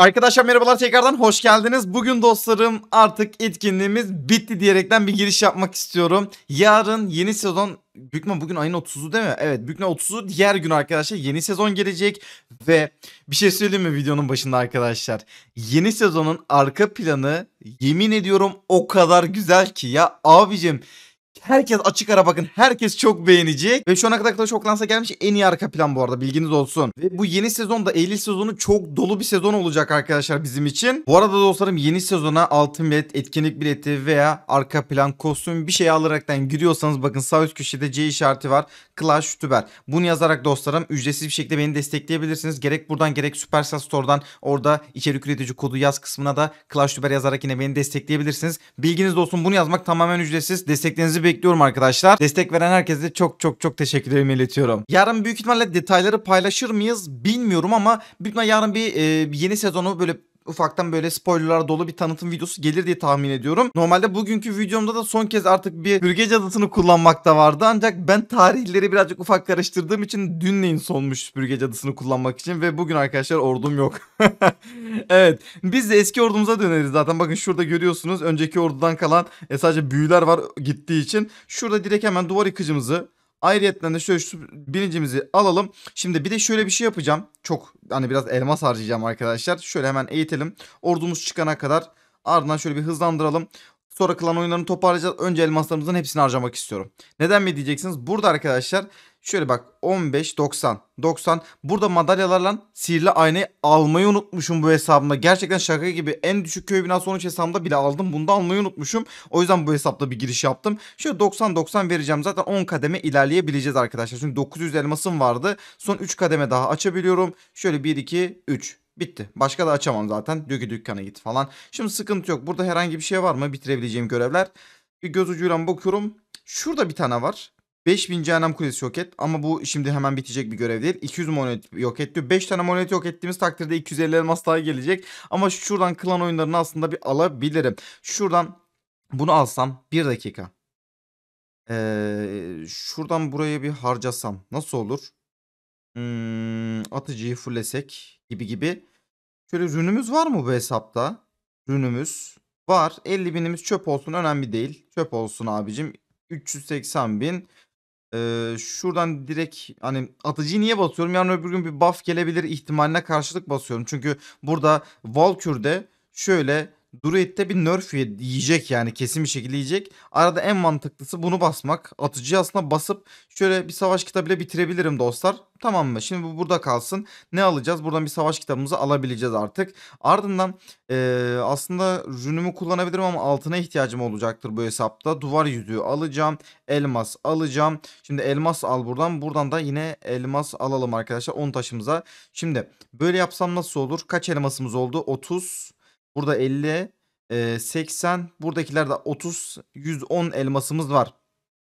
Arkadaşlar merhabalar tekrardan hoş geldiniz. Bugün dostlarım artık etkinliğimiz bitti diyerekten bir giriş yapmak istiyorum. Yarın yeni sezon Bükme bugün ayın 30'u değil mi? Evet Bükme 30'u diğer gün arkadaşlar yeni sezon gelecek ve bir şey söyleyeyim mi videonun başında arkadaşlar? Yeni sezonun arka planı yemin ediyorum o kadar güzel ki ya abicim Herkes açık ara bakın. Herkes çok beğenecek. Ve şu ana kadar lansa gelmiş en iyi arka plan bu arada. Bilginiz olsun. Ve bu yeni sezonda Eylül sezonu çok dolu bir sezon olacak arkadaşlar bizim için. Bu arada dostlarım yeni sezona altın bilet, etkinlik bileti veya arka plan, kostüm bir şey alaraktan giriyorsanız bakın sağ üst köşede C işareti var. Clash Süper. Bunu yazarak dostlarım ücretsiz bir şekilde beni destekleyebilirsiniz. Gerek buradan gerek Supercell Store'dan orada içerik üretici kodu yaz kısmına da Clash Süper yazarak yine beni destekleyebilirsiniz. Bilginiz olsun bunu yazmak tamamen ücretsiz. Desteklerinizi Desteklerinizi bekliyorum arkadaşlar. Destek veren herkese çok çok çok teşekkürlerimi iletiyorum. Yarın büyük ihtimalle detayları paylaşır mıyız bilmiyorum ama büyük ihtimalle yarın bir e, yeni sezonu böyle ufaktan böyle spoilerlar dolu bir tanıtım videosu gelir diye tahmin ediyorum. Normalde bugünkü videomda da son kez artık bir bürge cadısını kullanmakta vardı. Ancak ben tarihleri birazcık ufak karıştırdığım için dünleyin sonmuş bürge cadısını kullanmak için ve bugün arkadaşlar ordum yok. evet biz de eski ordumuza döneriz zaten bakın şurada görüyorsunuz önceki ordudan kalan e, sadece büyüler var gittiği için. Şurada direkt hemen duvar yıkıcımızı Ayrıyetten de şöyle şu bilincimizi alalım. Şimdi bir de şöyle bir şey yapacağım. Çok hani biraz elmas harcayacağım arkadaşlar. Şöyle hemen eğitelim. Ordumuz çıkana kadar ardından şöyle bir hızlandıralım. Sonra klan oyunlarını toparlayacağız. Önce elmaslarımızın hepsini harcamak istiyorum. Neden mi diyeceksiniz? Burada arkadaşlar Şöyle bak 15 90 90 burada madalyalarla sihirli aynayı almayı unutmuşum bu hesabımda. Gerçekten şaka gibi en düşük köy binası 13 hesabımda bile aldım. Bunu da almayı unutmuşum. O yüzden bu hesapta bir giriş yaptım. Şöyle 90 90 vereceğim. Zaten 10 kademe ilerleyebileceğiz arkadaşlar. Çünkü 900 elmasım vardı. Son 3 kademe daha açabiliyorum. Şöyle 1 2 3 Bitti. Başka da açamam zaten. Diyor dükkana git falan. Şimdi sıkıntı yok. Burada herhangi bir şey var mı? Bitirebileceğim görevler. Bir göz ucuyla bakıyorum. Şurada bir tane var. 5000 canam kulesi yok et ama bu şimdi hemen bitecek bir görev değil. 200 monet yok etti, 5 tane monet yok ettiğimiz takdirde 250 elmas daha gelecek. Ama şuradan klan oyunlarını aslında bir alabilirim. Şuradan bunu alsam 1 dakika. Ee, şuradan buraya bir harcasam nasıl olur? Hmm, atıcıyı fullesek gibi gibi. Şöyle rünümüz var mı bu hesapta? Rünümüz var. 50 binimiz çöp olsun önemli değil. Çöp olsun abicim. 380 bin ee, şuradan direkt hani atıcıyı niye basıyorum? Yarın öbür gün bir buff gelebilir ihtimaline karşılık basıyorum. Çünkü burada Valkür'de şöyle Druid'de bir nerf yiyecek yani kesin bir şekilde yiyecek. Arada en mantıklısı bunu basmak. Atıcıyı aslında basıp şöyle bir savaş kitabı ile bitirebilirim dostlar. Tamam mı? Şimdi bu burada kalsın. Ne alacağız? Buradan bir savaş kitabımızı alabileceğiz artık. Ardından ee, aslında rünümü kullanabilirim ama altına ihtiyacım olacaktır bu hesapta. Duvar yüzüğü alacağım. Elmas alacağım. Şimdi elmas al buradan. Buradan da yine elmas alalım arkadaşlar. 10 taşımıza. Şimdi böyle yapsam nasıl olur? Kaç elmasımız oldu? 30 Burada 50, 80, buradakilerde 30, 110 elmasımız var.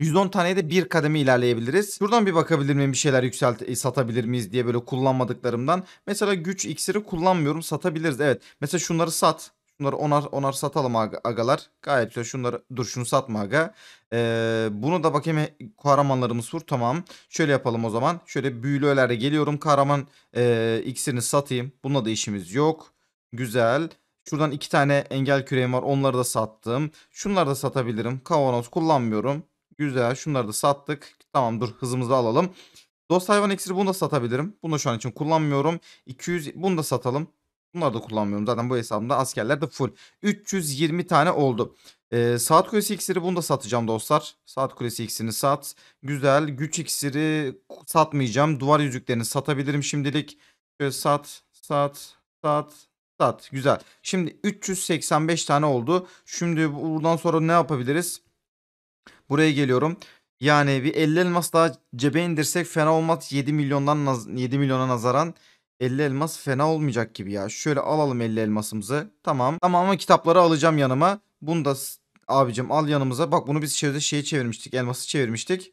110 taneye de bir kademe ilerleyebiliriz. Şuradan bir bakabilir miyim bir şeyler yükselt e, satabilir miyiz diye böyle kullanmadıklarımdan. Mesela güç iksiri kullanmıyorum satabiliriz evet. Mesela şunları sat. Şunları onar onar satalım ag agalar. Gayet güzel şunları dur şunu satma aga. Ee, bunu da bakayım e, kahramanlarımız vur tamam. Şöyle yapalım o zaman. Şöyle büyülü ölerde geliyorum kahraman e, iksirini satayım. Bununla da işimiz yok. Güzel. Şuradan iki tane engel küreğim var. Onları da sattım. Şunları da satabilirim. Kavanoz kullanmıyorum. Güzel. Şunları da sattık. Tamam dur hızımızı alalım. Dost hayvan iksiri bunu da satabilirim. Bunu şu an için kullanmıyorum. 200 bunu da satalım. Bunları da kullanmıyorum. Zaten bu hesabımda askerler de full. 320 tane oldu. Ee, saat kulesi iksiri bunu da satacağım dostlar. Saat kulesi iksirini sat. Güzel. Güç iksiri satmayacağım. Duvar yüzüklerini satabilirim şimdilik. Şöyle sat, sat, sat, Sat güzel. Şimdi 385 tane oldu. Şimdi buradan sonra ne yapabiliriz? Buraya geliyorum. Yani bir 50 elmas daha cebe indirsek fena olmaz. 7 milyondan 7 milyona nazaran 50 elmas fena olmayacak gibi ya. Şöyle alalım 50 elmasımızı. Tamam. Tamam ama kitapları alacağım yanıma. Bunu da abicim al yanımıza. Bak bunu biz şeyde şeye çevirmiştik. Elması çevirmiştik.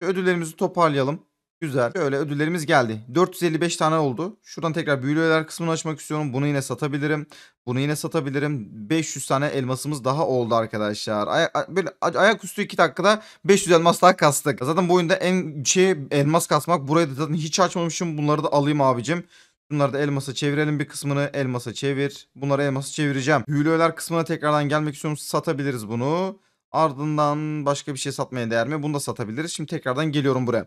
Ödüllerimizi toparlayalım. Güzel. böyle ödüllerimiz geldi. 455 tane oldu. Şuradan tekrar büyülü ödüller kısmını açmak istiyorum. Bunu yine satabilirim. Bunu yine satabilirim. 500 tane elmasımız daha oldu arkadaşlar. Aya böyle ayaküstü 2 dakikada 500 elmas daha kastık. Zaten bu oyunda en şey elmas kasmak. Burayı da zaten hiç açmamışım. Bunları da alayım abicim. Bunları da elmasa çevirelim bir kısmını. Elmasa çevir. Bunları elmasa çevireceğim. Büyülü ödüller kısmına tekrardan gelmek istiyorum. Satabiliriz bunu. Ardından başka bir şey satmaya değer mi? Bunu da satabiliriz. Şimdi tekrardan geliyorum buraya.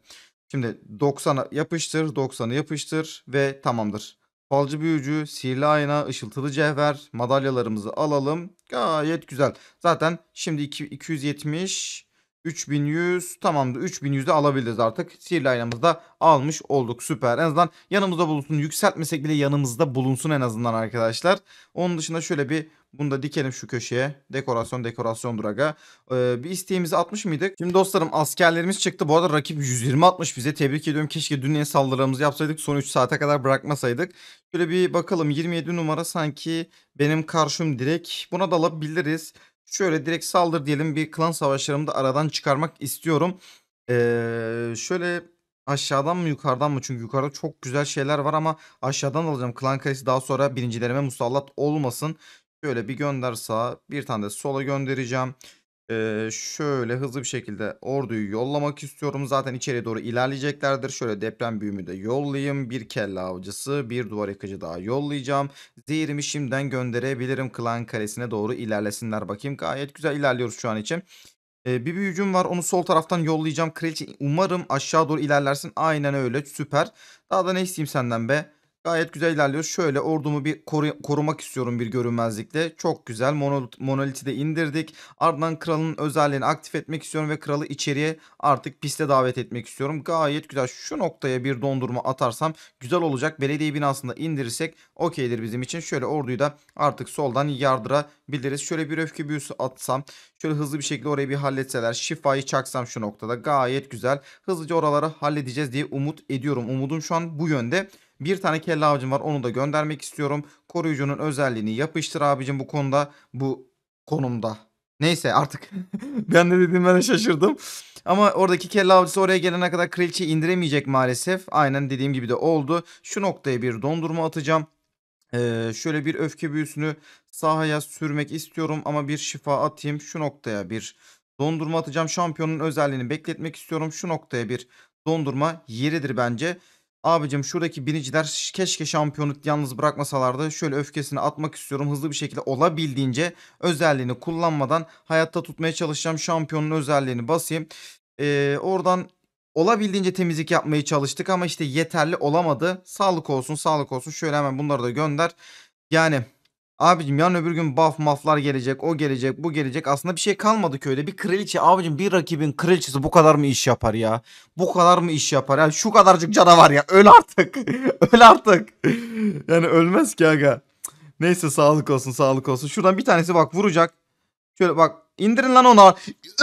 Şimdi 90'a yapıştır, 90'ı yapıştır ve tamamdır. Falcı büyücü, sihirli ayna, ışıltılı cevher madalyalarımızı alalım. Gayet güzel. Zaten şimdi 270 3100 tamamdır. 3100 de alabiliriz artık. Sihirli aynamızda almış olduk. Süper. En azından yanımızda bulunsun. Yükseltmesek bile yanımızda bulunsun en azından arkadaşlar. Onun dışında şöyle bir bunu da dikelim şu köşeye. Dekorasyon dekorasyon duraga. Ee, bir isteğimizi atmış mıydık? Şimdi dostlarım askerlerimiz çıktı. Bu arada rakip 120 atmış bize. Tebrik ediyorum. Keşke dün saldırılarımızı yapsaydık. Son 3 saate kadar bırakmasaydık. Şöyle bir bakalım. 27 numara sanki benim karşım direkt. Buna da alabiliriz. Şöyle direkt saldır diyelim. Bir klan savaşlarımı da aradan çıkarmak istiyorum. Ee, şöyle aşağıdan mı yukarıdan mı? Çünkü yukarıda çok güzel şeyler var ama aşağıdan alacağım. Klan kalesi daha sonra birincilerime musallat olmasın. Şöyle bir gönder sağa bir tane de sola göndereceğim. Ee, şöyle hızlı bir şekilde orduyu yollamak istiyorum. Zaten içeriye doğru ilerleyeceklerdir. Şöyle deprem büyümü de yollayayım. Bir kelle avcısı, bir duvar yıkıcı daha yollayacağım. Zehirimi şimdiden gönderebilirim. Klan kalesine doğru ilerlesinler bakayım. Gayet güzel ilerliyoruz şu an için. Ee, bir büyücüm var onu sol taraftan yollayacağım. Kraliçe umarım aşağı doğru ilerlersin. Aynen öyle süper. Daha da ne isteyeyim senden be. Gayet güzel ilerliyoruz. Şöyle ordumu bir koru korumak istiyorum bir görünmezlikle. Çok güzel. Monol monoliti de indirdik. Ardından kralın özelliğini aktif etmek istiyorum ve kralı içeriye artık piste davet etmek istiyorum. Gayet güzel. Şu noktaya bir dondurma atarsam güzel olacak. Belediye binasında indirirsek okeydir bizim için. Şöyle orduyu da artık soldan yardırabiliriz. Şöyle bir öfke büyüsü atsam. Şöyle hızlı bir şekilde orayı bir halletseler. Şifayı çaksam şu noktada. Gayet güzel. Hızlıca oraları halledeceğiz diye umut ediyorum. Umudum şu an bu yönde. Bir tane kelle avcım var onu da göndermek istiyorum. Koruyucunun özelliğini yapıştır abicim bu konuda bu konumda. Neyse artık ben de dediğimden şaşırdım. Ama oradaki kelle avcısı oraya gelene kadar kraliçeyi indiremeyecek maalesef. Aynen dediğim gibi de oldu. Şu noktaya bir dondurma atacağım. Ee, şöyle bir öfke büyüsünü sahaya sürmek istiyorum ama bir şifa atayım. Şu noktaya bir dondurma atacağım. Şampiyonun özelliğini bekletmek istiyorum. Şu noktaya bir dondurma yeridir bence. Abicim şuradaki biniciler keşke şampiyonu yalnız bırakmasalardı. Şöyle öfkesini atmak istiyorum. Hızlı bir şekilde olabildiğince özelliğini kullanmadan hayatta tutmaya çalışacağım. Şampiyonun özelliğini basayım. Ee, oradan olabildiğince temizlik yapmaya çalıştık ama işte yeterli olamadı. Sağlık olsun sağlık olsun. Şöyle hemen bunları da gönder. Yani Abicim yarın öbür gün buff maflar gelecek, o gelecek, bu gelecek. Aslında bir şey kalmadı köyde. Bir kraliçe abicim bir rakibin kraliçesi bu kadar mı iş yapar ya? Bu kadar mı iş yapar ya? Şu kadarcık canavar ya. Öl artık. Öl artık. yani ölmez ki aga. Neyse sağlık olsun sağlık olsun. Şuradan bir tanesi bak vuracak. Şöyle bak indirin lan ona.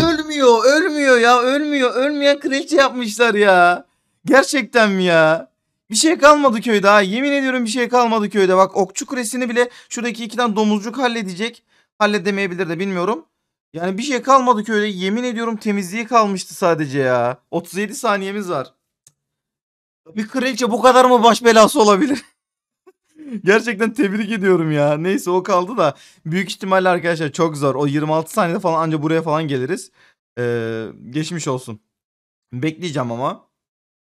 Ölmüyor ölmüyor ya ölmüyor. Ölmeyen kraliçe yapmışlar ya. Gerçekten mi ya? Bir şey kalmadı köyde ha. Yemin ediyorum bir şey kalmadı köyde. Bak okçu kulesini bile şuradaki iki tane domuzcuk halledecek. Halledemeyebilir de bilmiyorum. Yani bir şey kalmadı köyde. Yemin ediyorum temizliği kalmıştı sadece ya. 37 saniyemiz var. Bir kraliçe bu kadar mı baş belası olabilir? Gerçekten tebrik ediyorum ya. Neyse o kaldı da. Büyük ihtimalle arkadaşlar çok zor. O 26 saniyede falan anca buraya falan geliriz. Ee, geçmiş olsun. Bekleyeceğim ama.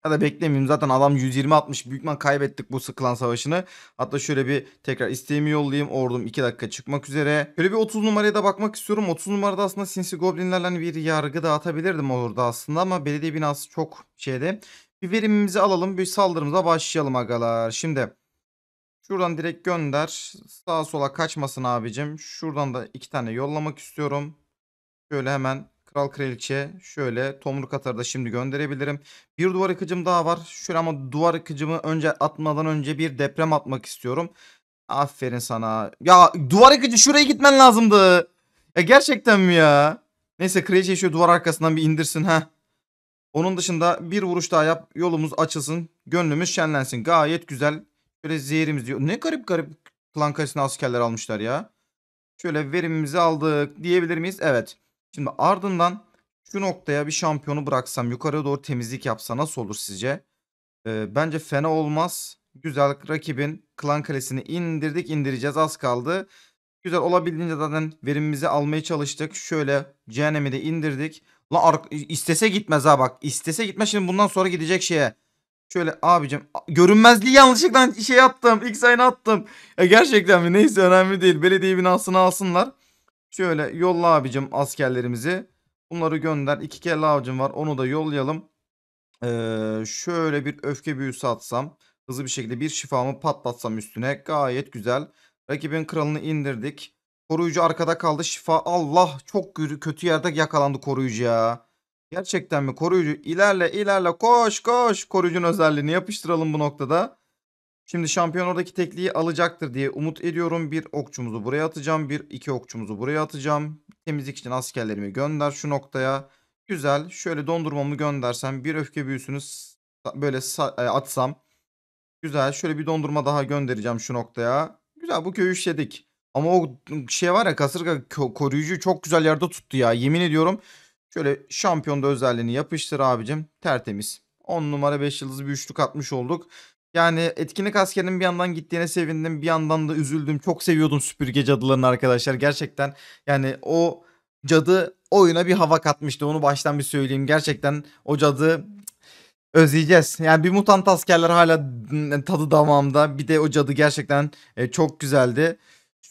Ya da beklemeyeyim zaten adam 120 atmış. Büyükman kaybettik bu sıkılan savaşını. Hatta şöyle bir tekrar isteğimi yollayayım. Ordum 2 dakika çıkmak üzere. Şöyle bir 30 numaraya da bakmak istiyorum. 30 numarada aslında sinsi goblinlerle hani bir yargı dağıtabilirdim orada aslında ama belediye binası çok şeyde. Bir verimimizi alalım. Bir saldırımıza başlayalım agalar. Şimdi şuradan direkt gönder. Sağa sola kaçmasın abicim. Şuradan da iki tane yollamak istiyorum. Şöyle hemen Kral kraliçe şöyle tomruk atarı da şimdi gönderebilirim. Bir duvar yıkıcım daha var. Şöyle ama duvar yıkıcımı önce atmadan önce bir deprem atmak istiyorum. Aferin sana. Ya duvar yıkıcı şuraya gitmen lazımdı. Ya gerçekten mi ya? Neyse kraliçeyi şu duvar arkasından bir indirsin ha. Onun dışında bir vuruş daha yap. Yolumuz açılsın. Gönlümüz şenlensin. Gayet güzel. Şöyle zehrimiz diyor. Ne garip garip klan kalesine askerler almışlar ya. Şöyle verimimizi aldık diyebilir miyiz? Evet. Şimdi ardından şu noktaya bir şampiyonu bıraksam yukarıya doğru temizlik yapsa nasıl olur sizce? Ee, bence fena olmaz. Güzel rakibin klan kalesini indirdik indireceğiz az kaldı. Güzel olabildiğince zaten verimimizi almaya çalıştık. Şöyle cehennemi de indirdik. La istese gitmez ha bak. İstese gitmez şimdi bundan sonra gidecek şeye. Şöyle abicim görünmezliği yanlışlıkla şey attım. X aynı attım. Ya gerçekten mi? Neyse önemli değil. Belediye binasını alsınlar. Şöyle yolla abicim askerlerimizi. Bunları gönder. İki kelle avcım var. Onu da yollayalım. Ee, şöyle bir öfke büyüsü atsam. Hızlı bir şekilde bir şifamı patlatsam üstüne. Gayet güzel. Rakibin kralını indirdik. Koruyucu arkada kaldı. Şifa Allah çok kötü yerde yakalandı koruyucu ya. Gerçekten mi koruyucu? İlerle ilerle koş koş. Koruyucunun özelliğini yapıştıralım bu noktada. Şimdi şampiyon oradaki tekliği alacaktır diye umut ediyorum. Bir okçumuzu buraya atacağım. Bir iki okçumuzu buraya atacağım. Temizlik için askerlerimi gönder şu noktaya. Güzel. Şöyle dondurmamı göndersem bir öfke büyüsünü böyle e, atsam. Güzel. Şöyle bir dondurma daha göndereceğim şu noktaya. Güzel bu köyü işledik. Ama o şey var ya kasırga koruyucu çok güzel yerde tuttu ya. Yemin ediyorum. Şöyle şampiyonda özelliğini yapıştır abicim. Tertemiz. 10 numara 5 yıldız bir üçlük atmış olduk. Yani etkinlik askerinin bir yandan gittiğine sevindim. Bir yandan da üzüldüm. Çok seviyordum süpürge cadılarını arkadaşlar. Gerçekten yani o cadı oyuna bir hava katmıştı. Onu baştan bir söyleyeyim. Gerçekten o cadı özleyeceğiz. Yani bir mutant askerler hala tadı damağımda. Bir de o cadı gerçekten e, çok güzeldi.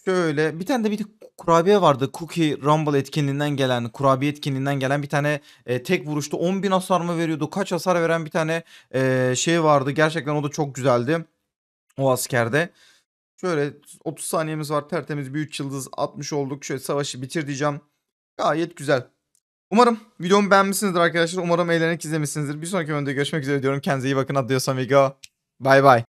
Şöyle bir tane de bir kurabiye vardı. Cookie Rumble etkinliğinden gelen, kurabiye etkinliğinden gelen bir tane e, tek vuruşta 10 bin hasar mı veriyordu? Kaç hasar veren bir tane e, şey vardı. Gerçekten o da çok güzeldi. O askerde. Şöyle 30 saniyemiz var. Tertemiz bir 3 yıldız atmış olduk. Şöyle savaşı bitir diyeceğim. Gayet güzel. Umarım videomu beğenmişsinizdir arkadaşlar. Umarım eğlenerek izlemişsinizdir. Bir sonraki videoda görüşmek üzere diyorum. Kendinize iyi bakın. Adios amigo. Bay bay.